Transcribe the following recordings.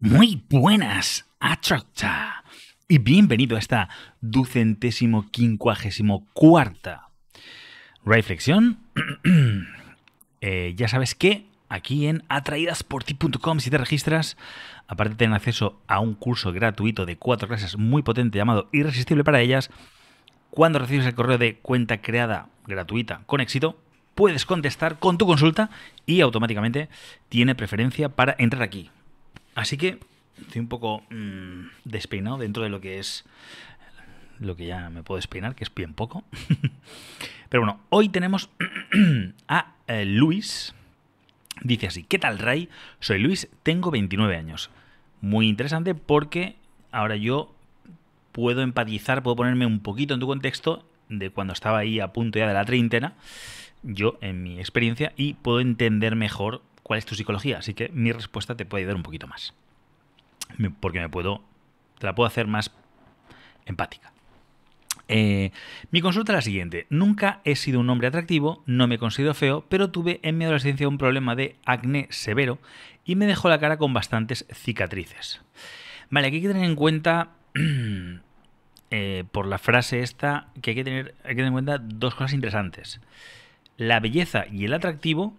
Muy buenas, Atracta. Y bienvenido a esta ducentésimo quincuagésimo cuarta reflexión. Eh, ya sabes que aquí en atraídasporti.com, si te registras, aparte de tener acceso a un curso gratuito de cuatro clases muy potente llamado Irresistible para ellas. Cuando recibes el correo de cuenta creada gratuita con éxito, puedes contestar con tu consulta y automáticamente tiene preferencia para entrar aquí Así que estoy un poco mm, despeinado dentro de lo que es lo que ya me puedo despeinar, que es bien poco. Pero bueno, hoy tenemos a eh, Luis. Dice así, ¿qué tal Ray? Soy Luis, tengo 29 años. Muy interesante porque ahora yo puedo empatizar, puedo ponerme un poquito en tu contexto de cuando estaba ahí a punto ya de la treintena, yo en mi experiencia, y puedo entender mejor cuál es tu psicología. Así que mi respuesta te puede ayudar un poquito más. Porque me puedo. Te la puedo hacer más empática. Eh, mi consulta es la siguiente. Nunca he sido un hombre atractivo, no me considero feo, pero tuve en mi adolescencia un problema de acné severo y me dejó la cara con bastantes cicatrices. Vale, aquí hay que tener en cuenta, eh, por la frase esta, que hay que, tener, hay que tener en cuenta dos cosas interesantes. La belleza y el atractivo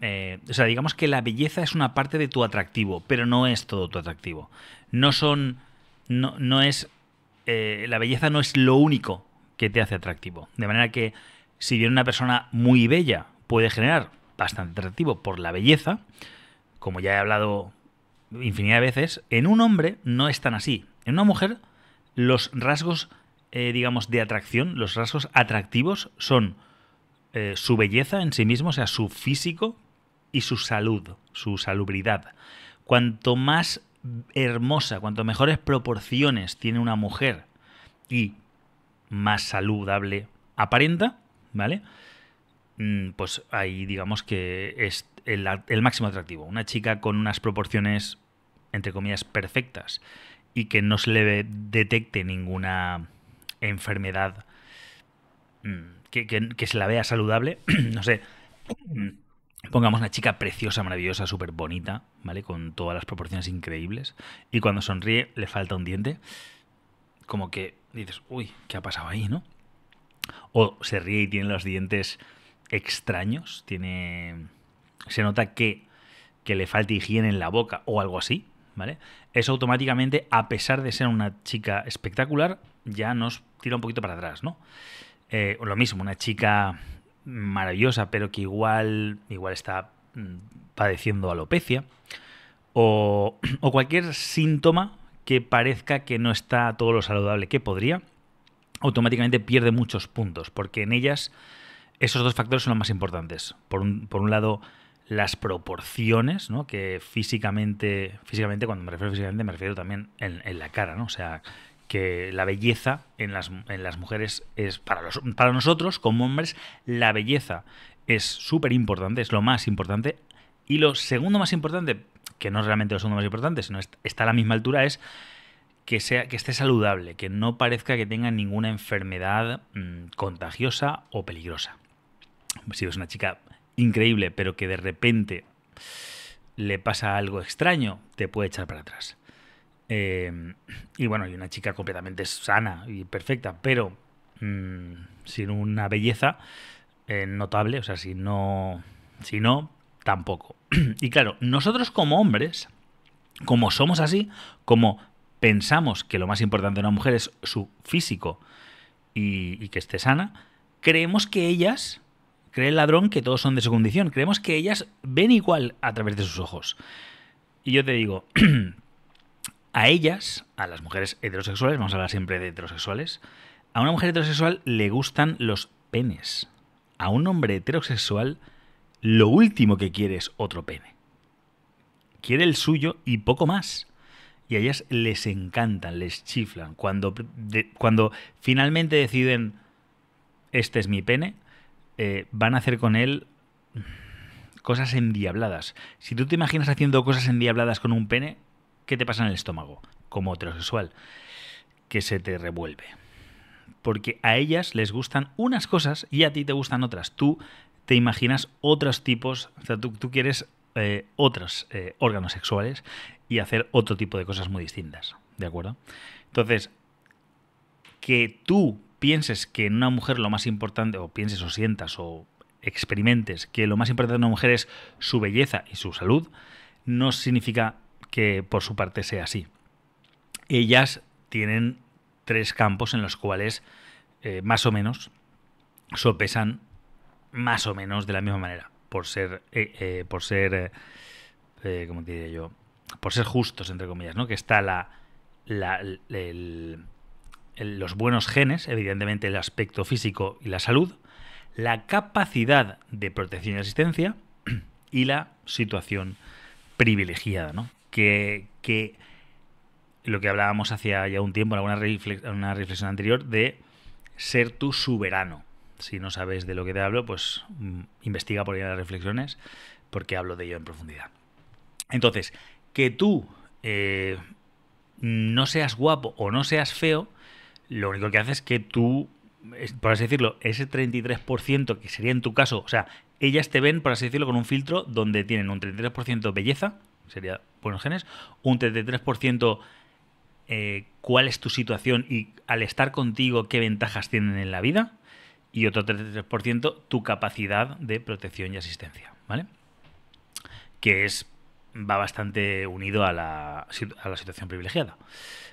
eh, o sea, digamos que la belleza es una parte de tu atractivo, pero no es todo tu atractivo. No son. No, no es. Eh, la belleza no es lo único que te hace atractivo. De manera que, si bien una persona muy bella puede generar bastante atractivo por la belleza, como ya he hablado infinidad de veces, en un hombre no es tan así. En una mujer, los rasgos, eh, digamos, de atracción, los rasgos atractivos son su belleza en sí mismo, o sea, su físico, y su salud, su salubridad. Cuanto más hermosa, cuanto mejores proporciones tiene una mujer y más saludable aparenta, ¿vale? Mm, pues ahí digamos que es el, máximo atractivo. Una chica con unas proporciones, entre comillas, perfectas y que no se le detecte ninguna enfermedad, mm, que se la vea saludable, no sé. Mm, pongamos una chica preciosa, maravillosa, súper bonita, ¿vale? Con todas las proporciones increíbles. Y cuando sonríe le falta un diente. Como que dices, uy, ¿qué ha pasado ahí, no? O se ríe y tiene los dientes extraños. Tiene. Se nota que, que le falta higiene en la boca o algo así, ¿vale? Eso automáticamente, a pesar de ser una chica espectacular, ya nos tira un poquito para atrás, ¿no? Eh, lo mismo, una chica maravillosa, pero que igual, igual está mm, padeciendo alopecia, o, o cualquier síntoma que parezca que no está todo lo saludable que podría, automáticamente pierde muchos puntos, porque en ellas esos dos factores son los más importantes. Por un, lado, las proporciones, ¿no? que físicamente, físicamente, cuando me refiero físicamente, me refiero también en, en, la cara, ¿no? o sea, que la belleza en las, mujeres es, para, los, para nosotros como hombres, la belleza es súper importante, es lo más importante. Y lo segundo más importante, que no es realmente lo segundo más importante, sino está a la misma altura, es que, sea, que esté saludable, que no parezca que tenga ninguna enfermedad mm, contagiosa o peligrosa. Si es una chica increíble, pero que de repente le pasa algo extraño, te puede echar para atrás. Em, y bueno, y una chica completamente sana y perfecta, pero mm, sin una belleza eh, notable, o sea, si no, si no, tampoco. y claro, nosotros como hombres, como somos así, como pensamos que lo más importante de una mujer es su físico y, y que esté sana, creemos que ellas, cree el ladrón que todos son de su condición, creemos que ellas ven igual a través de sus ojos. Y yo te digo, A ellas, a las mujeres heterosexuales, vamos a hablar siempre de heterosexuales, a una mujer heterosexual le gustan los penes. A un hombre heterosexual lo último que quiere es otro pene. Quiere el suyo y poco más. Y a ellas les encantan, les chiflan. Cuando, cuando finalmente deciden, este es mi pene, eh, van a hacer con él cosas endiabladas. Si tú te imaginas haciendo cosas endiabladas con un pene, ¿Qué te pasa en el estómago? Como heterosexual, que se te revuelve. Porque a ellas les gustan unas cosas y a ti te gustan otras. Tú te imaginas otros tipos, o sea, tú, quieres eh, otros eh, órganos sexuales y hacer otro tipo de cosas muy distintas, ¿de acuerdo? Entonces, que tú pienses que en una mujer lo más importante, o pienses o sientas o experimentes que lo más importante de una mujer es su belleza y su salud, no significa que por su parte sea así. Ellas tienen tres campos en los cuales eh, más o menos sopesan más o menos de la misma manera, por ser, eh, eh, por ser, ¿cómo diría yo? Por ser justos, entre comillas, ¿no? Que está la, los buenos genes, evidentemente el aspecto físico y la salud, la capacidad de protección y asistencia y la situación privilegiada, ¿no? que, lo que hablábamos hacía ya un tiempo, en alguna una reflexión anterior, de ser tu soberano. Si no sabes de lo que te hablo, pues mm, investiga por ahí las reflexiones, porque hablo de ello en profundidad. Entonces, que tú eh, no seas guapo o no seas feo, lo único que hace es que tú, por así decirlo, ese 33% que sería en tu caso, o sea, ellas te ven, por así decirlo, con un filtro donde tienen un 33% belleza, sería buenos genes, un 33% eh, cuál es tu situación y al estar contigo qué ventajas tienen en la vida, y otro 33% tu capacidad de protección y asistencia, ¿vale? Que es va bastante unido a la, situación privilegiada.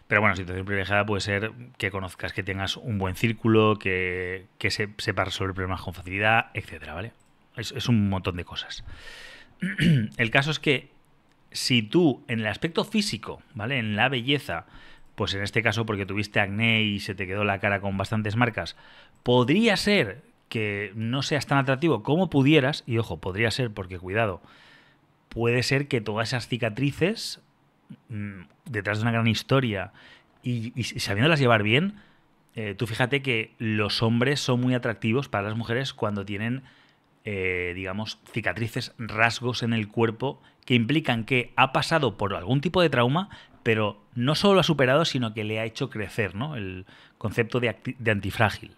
Pero bueno, situación privilegiada puede ser que conozcas, que tengas un buen círculo, que, se, sepas resolver problemas con facilidad, etcétera, ¿vale? es, un montón de cosas. El caso es que si tú en el aspecto físico, ¿vale? En la belleza, pues en este caso porque tuviste acné y se te quedó la cara con bastantes marcas, podría ser que no seas tan atractivo como pudieras, y ojo, podría ser porque cuidado, puede ser que todas esas cicatrices mm, detrás de una gran historia y, y sabiéndolas llevar bien, eh, tú fíjate que los hombres son muy atractivos para las mujeres cuando tienen eh, digamos, cicatrices, rasgos en el cuerpo que implican que ha pasado por algún tipo de trauma, pero no solo lo ha superado, sino que le ha hecho crecer, ¿no? El concepto de, de antifrágil.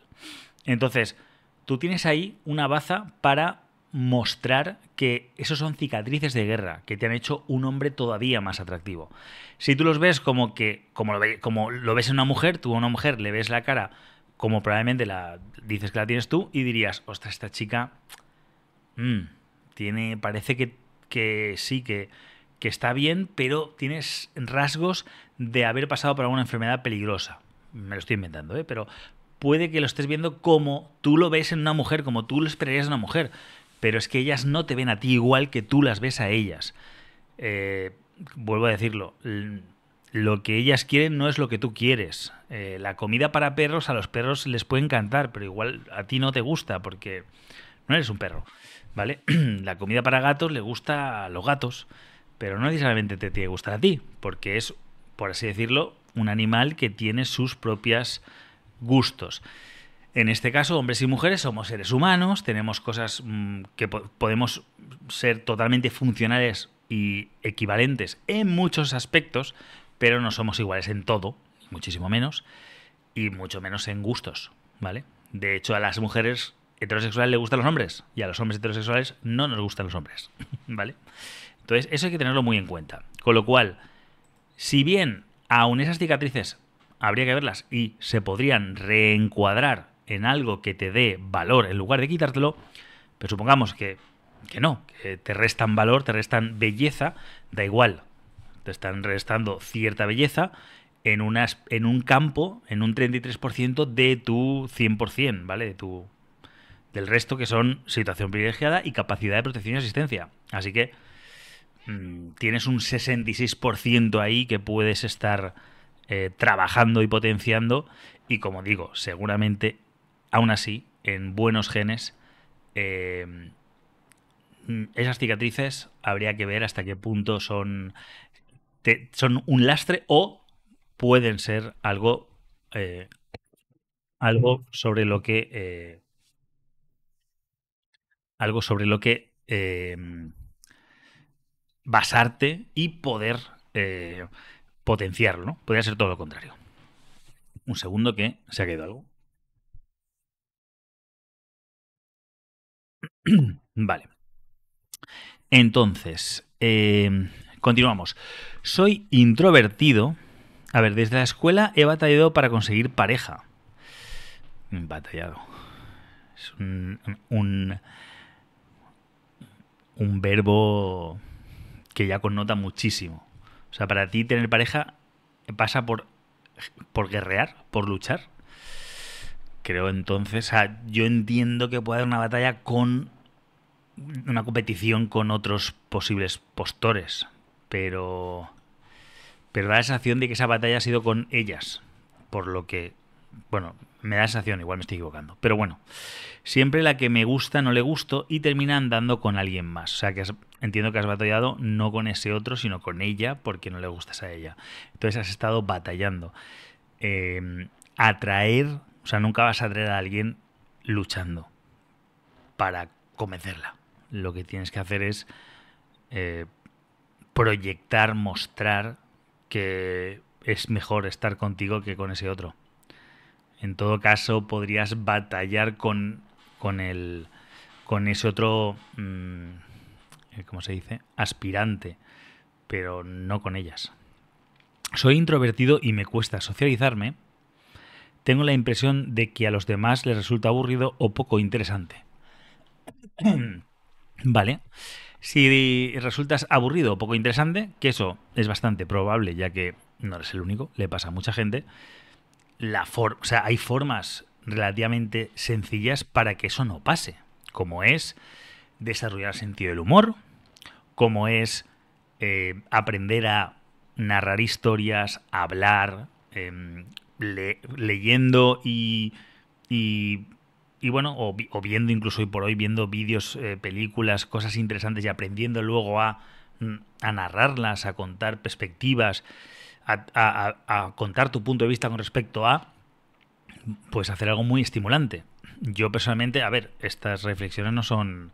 Entonces, tú tienes ahí una baza para mostrar que esos son cicatrices de guerra, que te han hecho un hombre todavía más atractivo. Si tú los ves como que, como lo, como lo ves en una mujer, tú a una mujer le ves la cara como probablemente la dices que la tienes tú y dirías, ostras, esta chica Mm, tiene, parece que, sí, que, está bien, pero tienes rasgos de haber pasado por alguna enfermedad peligrosa. Me lo estoy inventando, ¿eh? pero puede que lo estés viendo como tú lo ves en una mujer, como tú lo esperarías en una mujer, pero es que ellas no te ven a ti igual que tú las ves a ellas. Eh, vuelvo a decirlo, lo que ellas quieren no es lo que tú quieres. Eh, la comida para perros a los perros les puede encantar, pero igual a ti no te gusta porque no eres un perro. ¿vale? la comida para gatos le gusta a los gatos, pero no necesariamente te tiene que gustar a ti, porque es, por así decirlo, un animal que tiene sus propios gustos. En este caso, hombres y mujeres somos seres humanos, tenemos cosas mm, que podemos ser totalmente funcionales y equivalentes en muchos aspectos, pero no somos iguales en todo, muchísimo menos, y mucho menos en gustos, ¿vale? De hecho, a las mujeres heterosexual le gustan los hombres y a los hombres heterosexuales no nos gustan los hombres, ¿vale? Entonces, eso hay que tenerlo muy en cuenta. Con lo cual, si bien aún esas cicatrices habría que verlas y se podrían reencuadrar en algo que te dé valor en lugar de quitártelo, pero pues supongamos que, no, que te restan valor, te restan belleza, da igual, te están restando cierta belleza en, en un campo, en un 33% de tu 100%, ¿vale? De tu del resto que son situación privilegiada y capacidad de protección y asistencia. Así que mm, tienes un 66% ahí que puedes estar eh, trabajando y potenciando y como digo, seguramente aún así, en buenos genes, eh, mm, esas cicatrices habría que ver hasta qué punto son, son un lastre o pueden ser algo, eh, algo sobre lo que algo sobre lo que em, basarte y poder eh, potenciarlo, ¿no? Podría ser todo lo contrario. Un segundo que se ha quedado algo. vale. Entonces, em, continuamos. Soy introvertido. A ver, desde la escuela he batallado para conseguir pareja. Batallado. Es un un verbo que ya connota muchísimo. O sea, para ti tener pareja pasa por, por guerrear, por luchar. Creo entonces, o sea, yo entiendo que puede haber una batalla con una competición con otros posibles postores, pero pero da la sensación de que esa batalla ha sido con ellas, por lo que bueno, me da sensación, igual me estoy equivocando, pero bueno, siempre la que me gusta no le gusto y termina andando con alguien más. O sea que entiendo que has batallado no con ese otro, sino con ella porque no le gustas a ella. Entonces has estado batallando. Em, atraer, o sea, nunca vas a atraer a alguien luchando para convencerla. Lo que tienes que hacer es eh, proyectar, mostrar que es mejor estar contigo que con ese otro. En todo caso, podrías batallar con, con, el, con ese otro, mm, ¿cómo se dice? Aspirante, pero no con ellas. Soy introvertido y me cuesta socializarme. Tengo la impresión de que a los demás les resulta aburrido o poco interesante. vale. Si resultas aburrido o poco interesante, que eso es bastante probable, ya que no eres el único, le pasa a mucha gente, la o sea, hay formas relativamente sencillas para que eso no pase, como es desarrollar sentido del humor, como es eh, aprender a narrar historias, hablar, em, leyendo y, y, bueno, o, viendo incluso hoy por hoy, viendo vídeos, eh, películas, cosas interesantes y aprendiendo luego a, mm, a narrarlas, a contar perspectivas a, contar tu punto de vista con respecto a, pues hacer algo muy estimulante. Yo personalmente, a ver, estas reflexiones no son,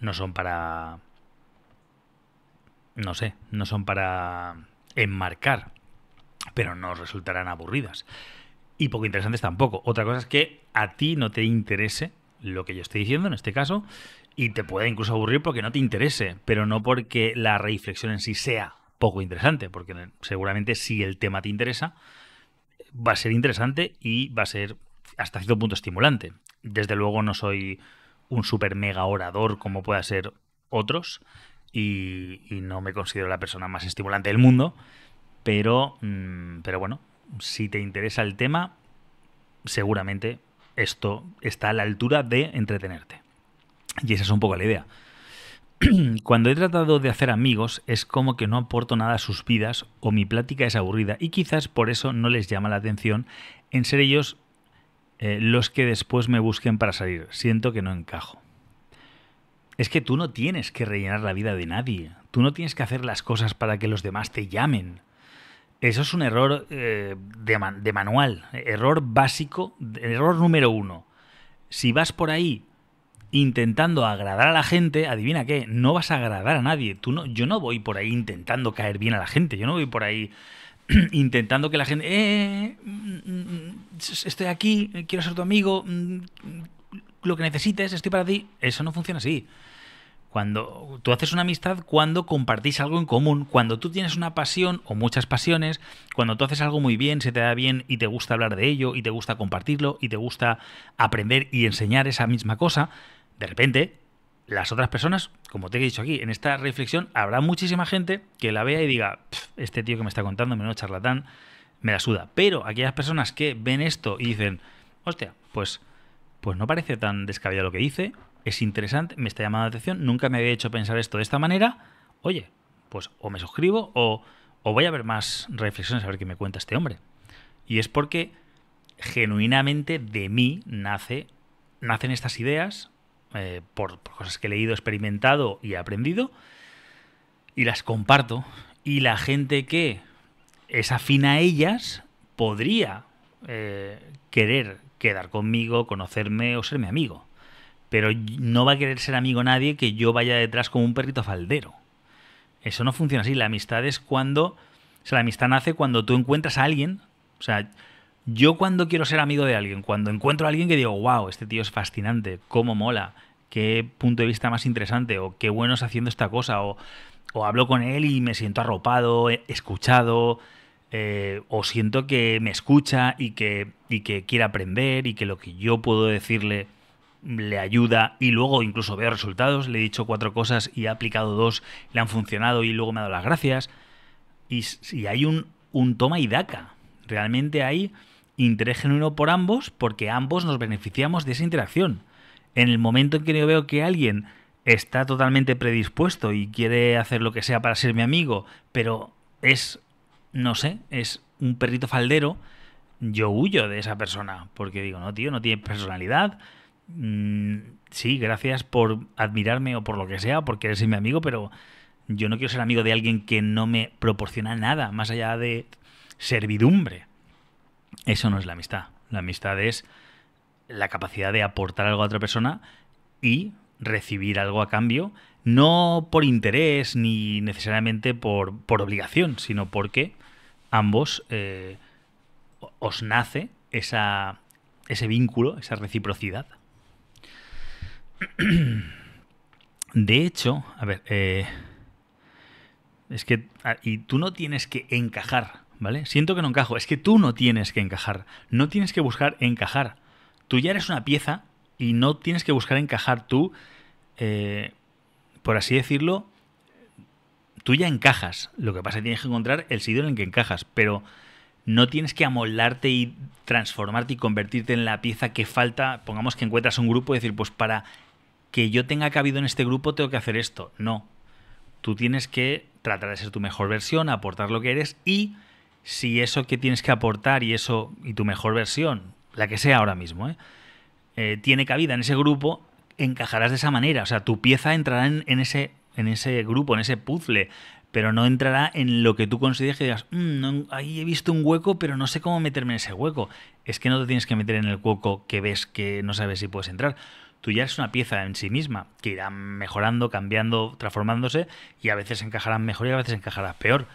no son para, no sé, no son para enmarcar, pero no resultarán aburridas. Y poco interesantes tampoco. Otra cosa es que a ti no te interese lo que yo estoy diciendo en este caso, y te puede incluso aburrir porque no te interese, pero no porque la reflexión en sí sea poco interesante, porque seguramente si el tema te interesa, va a ser interesante y va a ser hasta cierto punto estimulante. Desde luego no soy un super mega orador como pueda ser otros y, y no me considero la persona más estimulante del mundo, pero, mm, pero bueno, si te interesa el tema, seguramente esto está a la altura de entretenerte. Y esa es un poco la idea. cuando he tratado de hacer amigos es como que no aporto nada a sus vidas o mi plática es aburrida y quizás por eso no les llama la atención en ser ellos eh, los que después me busquen para salir. Siento que no encajo. Es que tú no tienes que rellenar la vida de nadie. Tú no tienes que hacer las cosas para que los demás te llamen. Eso es un error eh, de manual, error básico, error número uno. Si vas por ahí intentando agradar a la gente, adivina qué, no vas a agradar a nadie. Tú no, yo no voy por ahí intentando caer bien a la gente, yo no voy por ahí intentando que la gente, eh, mm, mm, mm, estoy aquí, quiero ser tu amigo, lo que necesites, estoy para ti. Eso no funciona así. Cuando tú haces una amistad, cuando compartís algo en común, cuando tú tienes una pasión o muchas pasiones, cuando tú haces algo muy bien, se te da bien y te gusta hablar de ello, y te gusta compartirlo, y te gusta aprender y enseñar esa misma cosa, de repente, las otras personas, como te he dicho aquí, en esta reflexión habrá muchísima gente que la vea y diga, este tío que me está contando, menudo charlatán, me la suda. Pero aquellas personas que ven esto y dicen, hostia, pues, pues no parece tan descabellado lo que dice, es interesante, me está llamando la atención, nunca me había hecho pensar esto de esta manera, oye, pues o me suscribo o, voy a ver más reflexiones a ver qué me cuenta este hombre. Y es porque genuinamente de mí nace, nacen estas ideas, eh, por, cosas que he leído, experimentado y aprendido, y las comparto. Y la gente que es afina a ellas podría eh, querer quedar conmigo, conocerme o ser mi amigo. Pero no va a querer ser amigo nadie que yo vaya detrás como un perrito faldero. Eso no funciona así. La amistad es cuando. O la amistad nace cuando tú encuentras a alguien. O sea, yo cuando quiero ser amigo de alguien, cuando encuentro a alguien que digo, wow, este tío es fascinante, cómo mola, qué punto de vista más interesante, o qué bueno es haciendo esta cosa, o, hablo con él y me siento arropado, eh, escuchado, eh, o siento que me escucha y que, que quiere aprender y que lo que yo puedo decirle le ayuda y luego incluso veo resultados, le he dicho cuatro cosas y ha aplicado dos, le han funcionado y luego me ha dado las gracias. Y, si hay un, un toma y daca. Realmente hay interés genuino por ambos porque ambos nos beneficiamos de esa interacción. En el momento en que yo veo que alguien está totalmente predispuesto y quiere hacer lo que sea para ser mi amigo, pero es, no sé, es un perrito faldero, yo huyo de esa persona porque digo, no, tío, no tiene personalidad. Mm, sí, gracias por admirarme o por lo que sea, porque ser mi amigo, pero yo no quiero ser amigo de alguien que no me proporciona nada más allá de servidumbre. Eso no es la amistad. La amistad es la capacidad de aportar algo a otra persona y recibir algo a cambio, no por interés ni necesariamente por, obligación, sino porque ambos eh, os nace ese vínculo, esa reciprocidad. De hecho, a ver, eh, es que, ah, y tú no tienes que encajar ¿vale? Siento que no encajo. Es que tú no tienes que encajar. No tienes que buscar encajar. Tú ya eres una pieza y no tienes que buscar encajar tú, eh, por así decirlo, tú ya encajas. Lo que pasa es que tienes que encontrar el sitio en el que encajas, pero no tienes que amoldarte y transformarte y convertirte en la pieza que falta. Pongamos que encuentras un grupo y decir, pues para que yo tenga cabido en este grupo tengo que hacer esto. No. Tú tienes que tratar de ser tu mejor versión, aportar lo que eres y si eso que tienes que aportar y eso y tu mejor versión, la que sea ahora mismo, ¿eh? Eh, tiene cabida en ese grupo, encajarás de esa manera. O sea, tu pieza entrará en, ese, en ese grupo, en ese puzzle, pero no entrará en lo que tú consideras que digas, mm, ahí he visto un hueco, pero no sé cómo meterme en ese hueco. Es que no te tienes que meter en el hueco que ves que no sabes si puedes entrar. Tú ya eres una pieza en sí misma, que irá mejorando, cambiando, transformándose, y a veces encajarás mejor y a veces encajarás peor.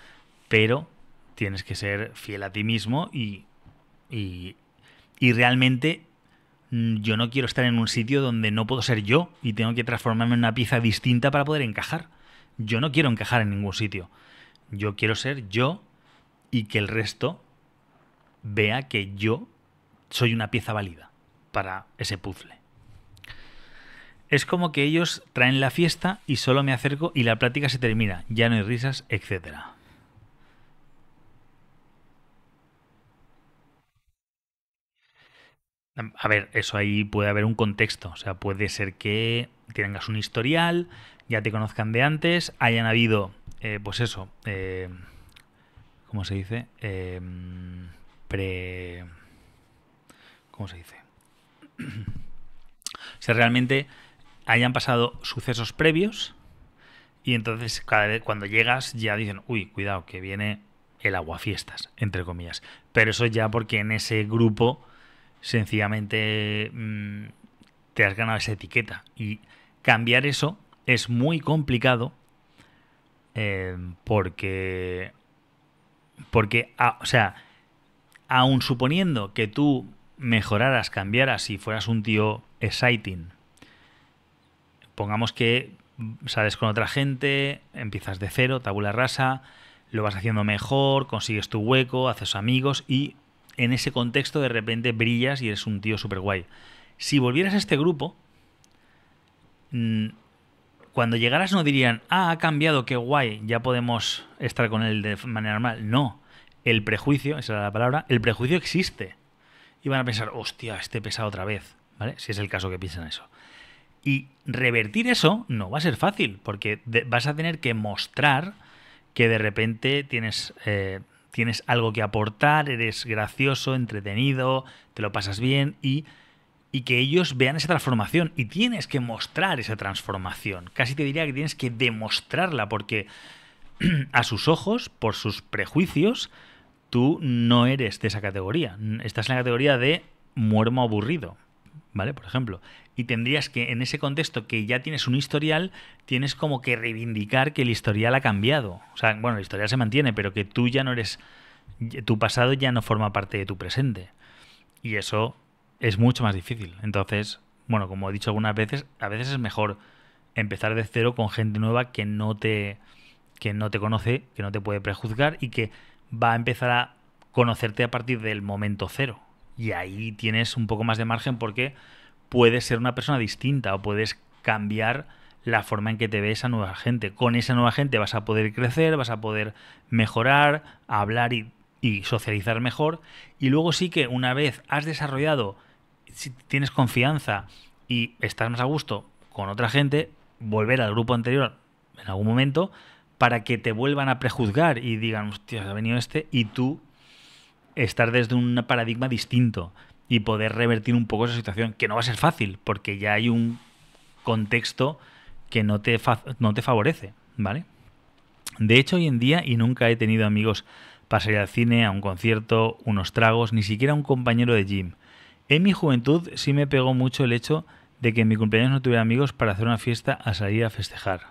Pero tienes que ser fiel a ti mismo y, y, y realmente mm, yo no quiero estar en un sitio donde no puedo ser yo y tengo que transformarme en una pieza distinta para poder encajar. Yo no quiero encajar en ningún sitio. Yo quiero ser yo y que el resto vea que yo soy una pieza válida para ese puzzle. Es como que ellos traen la fiesta y solo me acerco y la plática se termina. Ya no hay risas, etcétera. A ver, eso ahí puede haber un contexto. O sea, puede ser que tengas un historial, ya te conozcan de antes, hayan habido, eh, pues eso, eh, ¿cómo se dice? Em, pre... ¿Cómo se dice? si realmente hayan pasado sucesos previos y entonces cada vez cuando llegas ya dicen, uy, cuidado, que viene el agua fiestas, entre comillas. Pero eso ya porque en ese grupo sencillamente mm, te has ganado esa etiqueta. Y cambiar eso es muy complicado eh, porque, porque ah, o sea, aun suponiendo que tú mejoraras, cambiaras y fueras un tío exciting, pongamos que sales con otra gente, empiezas de cero, tabula rasa, lo vas haciendo mejor, consigues tu hueco, haces amigos y en ese contexto de repente brillas y eres un tío súper guay. Si volvieras a este grupo, mm, cuando llegaras no dirían, ah, ha cambiado, qué guay, ya podemos estar con él de manera normal. No, el prejuicio, esa era la palabra, el prejuicio existe. Y van a pensar, hostia, este pesado otra vez, ¿vale? Si es el caso que piensan eso. Y revertir eso no va a ser fácil, porque vas a tener que mostrar que de repente tienes eh, tienes algo que aportar, eres gracioso, entretenido, te lo pasas bien y, y que ellos vean esa transformación y tienes que mostrar esa transformación. Casi te diría que tienes que demostrarla porque a sus ojos, por sus prejuicios, tú no eres de esa categoría. Estás en la categoría de muermo aburrido. ¿vale? Por ejemplo. Y tendrías que, en ese contexto que ya tienes un historial, tienes como que reivindicar que el historial ha cambiado. O sea, bueno, el historial se mantiene, pero que tú ya no eres, tu pasado ya no forma parte de tu presente. Y eso es mucho más difícil. Entonces, bueno, como he dicho algunas veces, a veces es mejor empezar de cero con gente nueva que no te, que no te conoce, que no te puede prejuzgar y que va a empezar a conocerte a partir del momento cero. Y ahí tienes un poco más de margen porque puedes ser una persona distinta o puedes cambiar la forma en que te ve esa nueva gente. Con esa nueva gente vas a poder crecer, vas a poder mejorar, hablar y, socializar mejor. Y luego sí que una vez has desarrollado, si tienes confianza y estás más a gusto con otra gente, volver al grupo anterior en algún momento para que te vuelvan a prejuzgar y digan, hostia, ha venido este y tú estar desde un paradigma distinto y poder revertir un poco esa situación, que no va a ser fácil, porque ya hay un contexto que no te, no te favorece, ¿vale? De hecho, hoy en día, y nunca he tenido amigos para salir al cine, a un concierto, unos tragos, ni siquiera un compañero de gym. En mi juventud sí me pegó mucho el hecho de que en mi cumpleaños no tuviera amigos para hacer una fiesta a salir a festejar.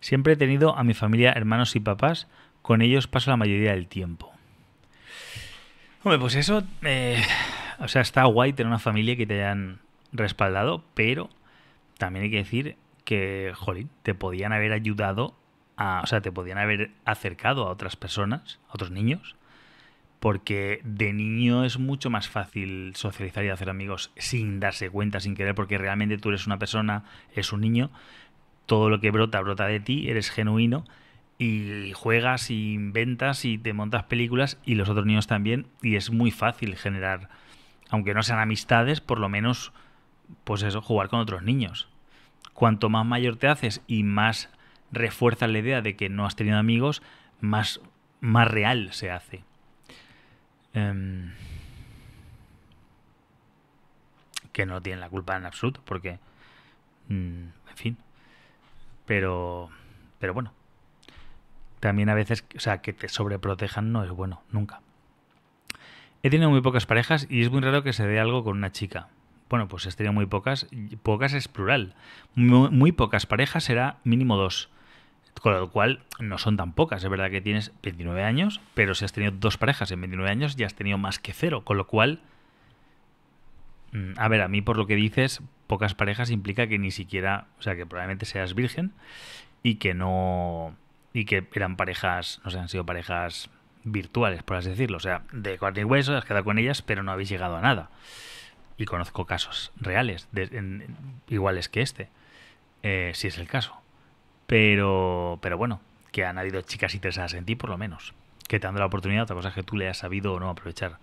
Siempre he tenido a mi familia, hermanos y papás, con ellos paso la mayoría del tiempo. Hombre, pues eso, eh, o sea, está guay tener una familia que te hayan respaldado, pero también hay que decir que, jolín, te podían haber ayudado a, o sea, te podían haber acercado a otras personas, a otros niños, porque de niño es mucho más fácil socializar y hacer amigos sin darse cuenta, sin querer, porque realmente tú eres una persona, es un niño, todo lo que brota, brota de ti, eres genuino y juegas y inventas y te montas películas y los otros niños también y es muy fácil generar, aunque no sean amistades, por lo menos, pues eso, jugar con otros niños. Cuanto más mayor te haces y más refuerzas la idea de que no has tenido amigos, más, más real se hace. Em, que no tienen la culpa en absoluto, porque, mm, en fin, pero, pero bueno, también a veces, o sea, que te sobreprotejan no es bueno, nunca. He tenido muy pocas parejas y es muy raro que se dé algo con una chica. Bueno, pues he tenido muy pocas, pocas es plural. Muy, muy pocas parejas será mínimo dos. Con lo cual no son tan pocas. Es verdad que tienes 29 años, pero si has tenido dos parejas en 29 años ya has tenido más que cero. Con lo cual, mm, a ver, a mí por lo que dices, pocas parejas implica que ni siquiera, o sea, que probablemente seas virgen y que no, y que eran parejas, no sé, han sido parejas virtuales, por así decirlo. O sea, de carne y hueso, has quedado con ellas, pero no habéis llegado a nada. Y conozco casos reales, iguales que este, eh, si es el caso. Pero, pero bueno, que han habido chicas interesadas en ti, por lo menos. Que te han dado la oportunidad, otra cosa es que tú le has sabido o no aprovechar.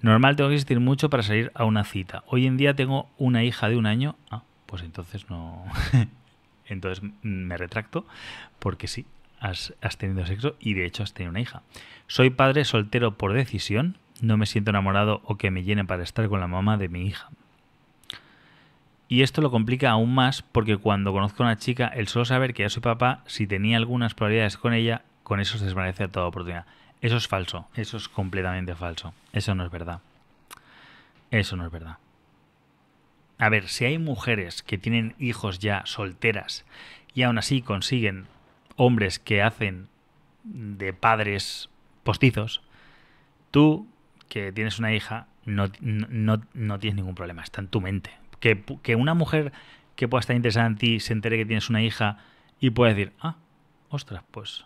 Normal tengo que existir mucho para salir a una cita. Hoy en día tengo una hija de un año. Ah, pues entonces no. Entonces mm, me retracto porque sí, has, tenido sexo y de hecho has tenido una hija. Soy padre soltero por decisión, no me siento enamorado o que me llene para estar con la mamá de mi hija. Y esto lo complica aún más porque cuando conozco a una chica, el solo saber que ya soy papá, si tenía algunas probabilidades con ella, con eso se desvanece a toda oportunidad. Eso es falso, eso es completamente falso, eso no es verdad. Eso no es verdad a ver, si hay mujeres que tienen hijos ya solteras y aún así consiguen hombres que hacen de padres postizos, tú que tienes una hija no, tienes ningún problema, está en tu mente. Que, que, una mujer que pueda estar interesada en ti se entere que tienes una hija y pueda decir, ah, ostras, pues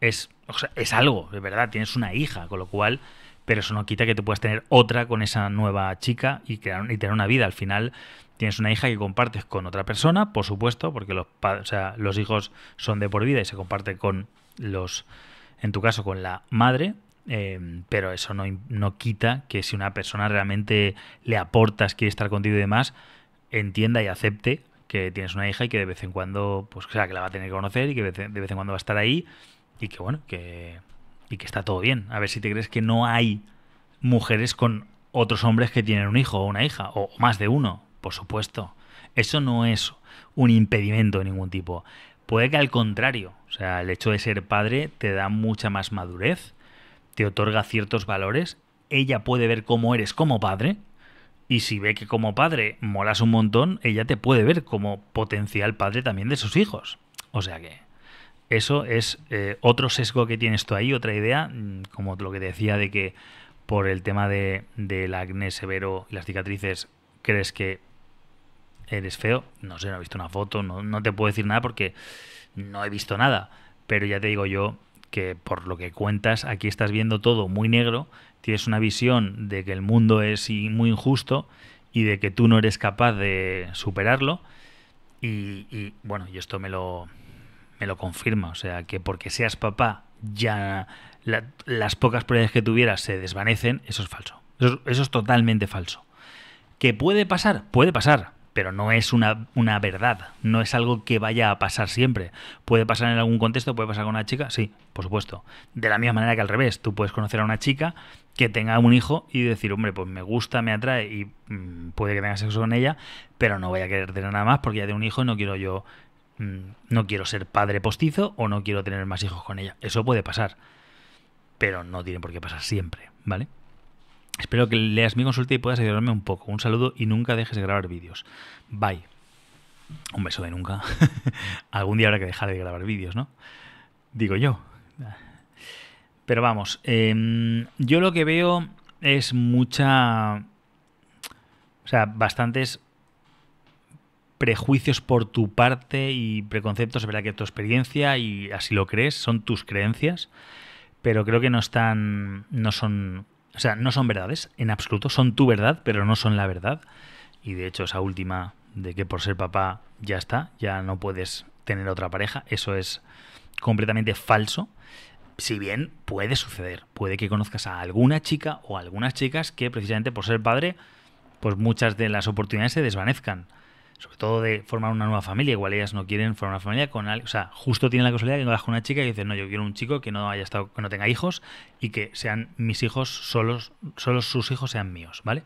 es, o es algo, de verdad, tienes una hija, con lo cual, pero eso no quita que te puedas tener otra con esa nueva chica y, crear, y tener una vida. Al final tienes una hija que compartes con otra persona, por supuesto, porque los, o sea, los hijos son de por vida y se comparten con los, en tu caso, con la madre, em, pero eso no, no, quita que si una persona realmente le aportas, quiere estar contigo y demás, entienda y acepte que tienes una hija y que de vez en cuando, pues, o sea, que la va a tener que conocer y que de vez en cuando va a estar ahí y que bueno, que, y que está todo bien. A ver si te crees que no hay mujeres con otros hombres que tienen un hijo o una hija, o más de uno, por supuesto. Eso no es un impedimento de ningún tipo. Puede que al contrario, o sea, el hecho de ser padre te da mucha más madurez, te otorga ciertos valores, ella puede ver cómo eres como padre, y si ve que como padre molas un montón, ella te puede ver como potencial padre también de sus hijos. O sea que eso es eh, otro sesgo que tienes tú ahí, otra idea, mm, como lo que decía de que por el tema de, del acné severo y las cicatrices, crees que eres feo. No sé, no he visto una foto, no, te puedo decir nada porque no he visto nada. Pero ya te digo yo que por lo que cuentas, aquí estás viendo todo muy negro, tienes una visión de que el mundo es muy injusto y de que tú no eres capaz de superarlo. Y, y bueno, y esto me lo, me lo confirma. O sea, que porque seas papá ya las pocas pruebas que tuvieras se desvanecen, eso es falso. Eso, es totalmente falso. ¿Qué puede pasar? Puede pasar, pero no es una, una, verdad, no es algo que vaya a pasar siempre. ¿Puede pasar en algún contexto? ¿Puede pasar con una chica? Sí, por supuesto. De la misma manera que al revés, tú puedes conocer a una chica que tenga un hijo y decir, hombre, pues me gusta, me atrae y mm, puede que tenga sexo con ella, pero no voy a querer tener nada más porque ya de un hijo y no quiero yo Mm, no quiero ser padre postizo o no quiero tener más hijos con ella. Eso puede pasar, pero no tiene por qué pasar siempre, ¿vale? Espero que leas mi consulta y puedas ayudarme un poco. Un saludo y nunca dejes de grabar vídeos. Bye. Un beso de nunca. Algún día habrá que dejar de grabar vídeos, ¿no? Digo yo. Pero vamos, em, yo lo que veo es mucha... O sea, bastantes prejuicios por tu parte y preconceptos, es verdad que tu experiencia y así lo crees, son tus creencias, pero creo que no están, no son, o sea, no son verdades en absoluto, son tu verdad, pero no son la verdad. Y de hecho esa última de que por ser papá ya está, ya no puedes tener otra pareja, eso es completamente falso. Si bien puede suceder, puede que conozcas a alguna chica o algunas chicas que precisamente por ser padre, pues muchas de las oportunidades se desvanezcan sobre todo de formar una nueva familia, igual ellas no quieren formar una familia con alguien, o sea, justo tienen la casualidad que vas con una chica y dicen, no, yo quiero un chico que no haya estado, que no tenga hijos y que sean mis hijos solos, solo sus hijos sean míos, ¿vale?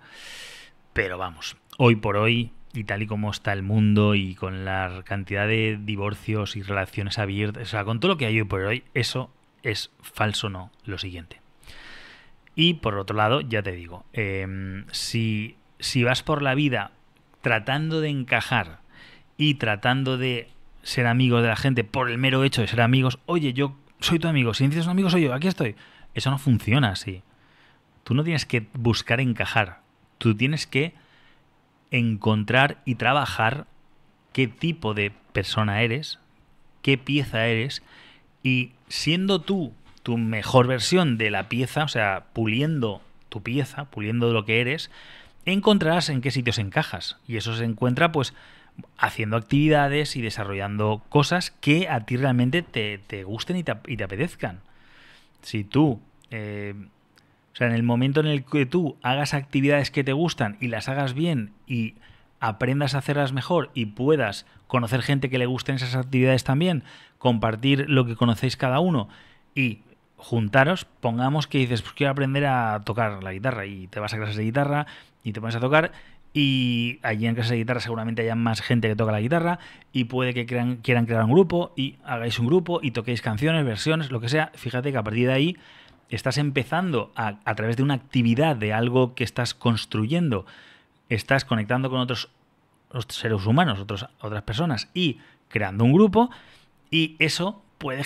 Pero vamos, hoy por hoy y tal y como está el mundo y con la cantidad de divorcios y relaciones abiertas, o sea, con todo lo que hay hoy por hoy, eso es falso no lo siguiente. Y por otro lado, ya te digo, em, si, si vas por la vida tratando de encajar y tratando de ser amigos de la gente por el mero hecho de ser amigos, oye, yo soy tu amigo, si necesitas un amigo soy yo, aquí estoy. Eso no funciona así. Tú no tienes que buscar encajar, tú tienes que encontrar y trabajar qué tipo de persona eres, qué pieza eres, y siendo tú tu mejor versión de la pieza, o sea, puliendo tu pieza, puliendo lo que eres, encontrarás en qué sitios encajas. Y eso se encuentra pues haciendo actividades y desarrollando cosas que a ti realmente te, te gusten y te, y apetezcan. Si tú, eh, o sea, en el momento en el que tú hagas actividades que te gustan y las hagas bien y aprendas a hacerlas mejor y puedas conocer gente que le gusten esas actividades también, compartir lo que conocéis cada uno y juntaros, pongamos que dices, pues quiero aprender a tocar la guitarra y te vas a clases de guitarra y te pones a tocar y allí en clases de guitarra seguramente haya más gente que toca la guitarra y puede que quieran crear un grupo y hagáis un grupo y toquéis canciones, versiones, lo que sea. Fíjate que a partir de ahí estás empezando a, través de una actividad, de algo que estás construyendo, estás conectando con otros, seres humanos, otros, otras personas y creando un grupo y eso puede,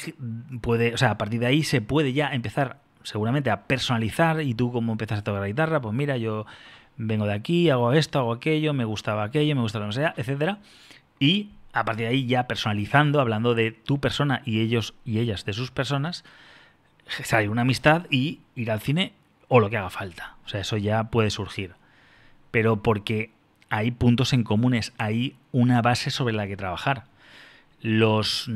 puede, o sea, a partir de ahí se puede ya empezar seguramente a personalizar y tú como empiezas a tocar la guitarra, pues mira, yo vengo de aquí, hago esto, hago aquello, me gustaba aquello, me gustaba lo que sea, etcétera. Y a partir de ahí ya personalizando, hablando de tu persona y ellos y ellas de sus personas, salir una amistad y ir al cine o lo que haga falta. O sea, eso ya puede surgir. Pero porque hay puntos en comunes, hay una base sobre la que trabajar los,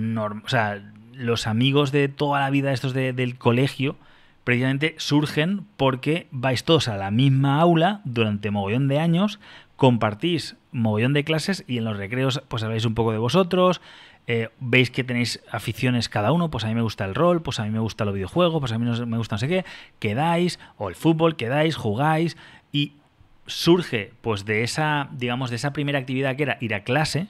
los amigos de toda la vida, estos del colegio, precisamente surgen porque vais todos a la misma aula durante mogollón de años, compartís mogollón de clases y en los recreos pues habláis un poco de vosotros, eh, veis que tenéis aficiones cada uno, pues a mí me gusta el rol, pues a mí me gusta los videojuegos, pues a mí me gusta no sé qué, quedáis, o el fútbol, quedáis, jugáis y surge pues de esa, digamos, de esa primera actividad que era ir a clase,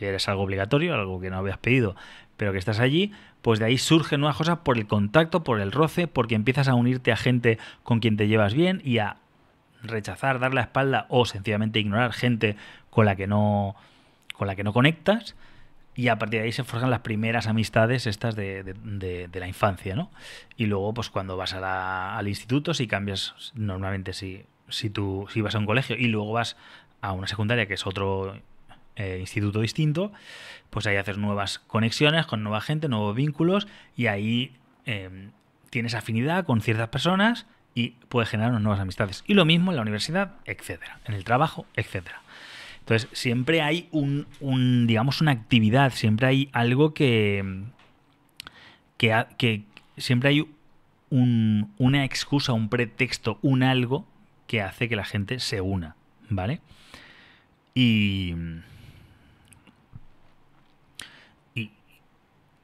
que eres algo obligatorio, algo que no habías pedido, pero que estás allí, pues de ahí surgen nuevas cosas por el contacto, por el roce, porque empiezas a unirte a gente con quien te llevas bien y a rechazar, dar la espalda o sencillamente ignorar gente con la que no, con la que no conectas. Y a partir de ahí se forjan las primeras amistades estas de, la infancia, ¿no? Y luego, pues cuando vas al instituto, si cambias, normalmente si, si tú si vas a un colegio y luego vas a una secundaria, que es otro eh, instituto distinto, pues ahí haces nuevas conexiones con nueva gente, nuevos vínculos y ahí em, tienes afinidad con ciertas personas y puedes generar unas nuevas amistades. Y lo mismo en la universidad, etcétera, en el trabajo, etcétera. Entonces, siempre hay un, digamos, una actividad, siempre hay algo que. que, siempre hay una excusa, un pretexto, un algo que hace que la gente se una, ¿vale? Y.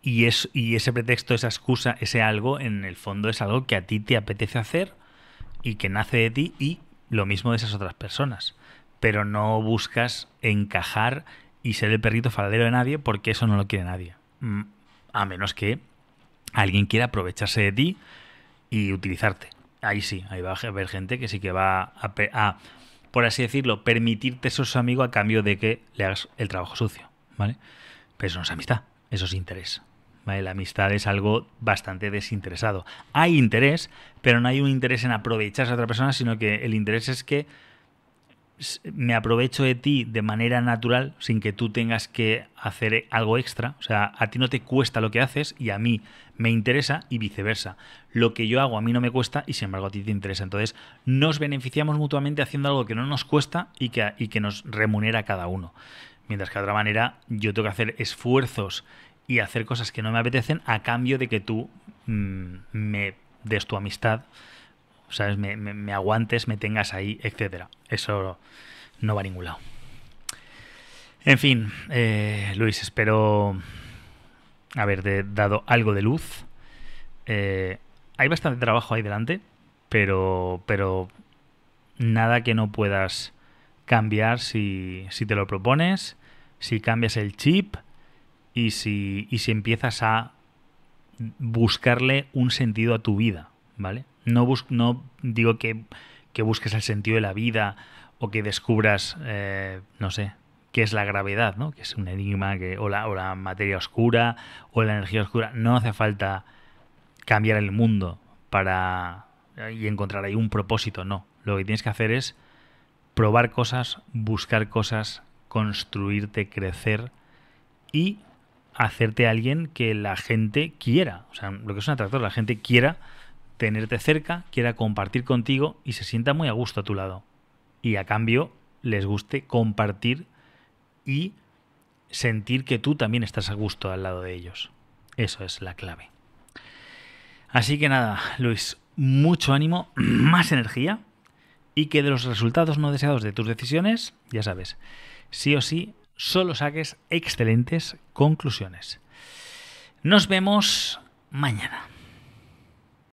y, y ese pretexto, esa excusa, ese algo, en el fondo es algo que a ti te apetece hacer y que nace de ti y lo mismo de esas otras personas. Pero no buscas encajar y ser el perrito faladero de nadie porque eso no lo quiere nadie. Mm, a menos que alguien quiera aprovecharse de ti y utilizarte. Ahí sí, ahí va a haber gente que sí que va a, a por así decirlo, permitirte ser su amigo a cambio de que le hagas el trabajo sucio. ¿Vale? Pero eso no es amistad, eso es interés. La amistad es algo bastante desinteresado. Hay interés, pero no hay un interés en aprovecharse a otra persona, sino que el interés es que me aprovecho de ti de manera natural sin que tú tengas que hacer algo extra. O sea, a ti no te cuesta lo que haces y a mí me interesa y viceversa. Lo que yo hago a mí no me cuesta y sin embargo a ti te interesa. Entonces nos beneficiamos mutuamente haciendo algo que no nos cuesta y que, y que nos remunera a cada uno. Mientras que de otra manera yo tengo que hacer esfuerzos y hacer cosas que no me apetecen a cambio de que tú mm, me des tu amistad, ¿sabes? Me, me, aguantes, me tengas ahí, etcétera. Eso no va a ningún lado. En fin, eh, Luis, espero haberte dado algo de luz. Eh, hay bastante trabajo ahí delante, pero, pero nada que no puedas cambiar si, si te lo propones, si cambias el chip y si, y si empiezas a buscarle un sentido a tu vida, ¿vale? No, no digo que, que, busques el sentido de la vida o que descubras, eh, no sé, qué es la gravedad, ¿no? Que es un enigma, que, o, la, materia oscura, o la energía oscura. No hace falta cambiar el mundo para y encontrar ahí un propósito, no. Lo que tienes que hacer es probar cosas, buscar cosas, construirte, crecer y hacerte a alguien que la gente quiera. O sea, lo que es un atractor, la gente quiera tenerte cerca, quiera compartir contigo y se sienta muy a gusto a tu lado. Y a cambio les guste compartir y sentir que tú también estás a gusto al lado de ellos. Eso es la clave. Así que nada, Luis, mucho ánimo, más energía y que de los resultados no deseados de tus decisiones, ya sabes, sí o sí solo saques excelentes conclusiones. Nos vemos mañana.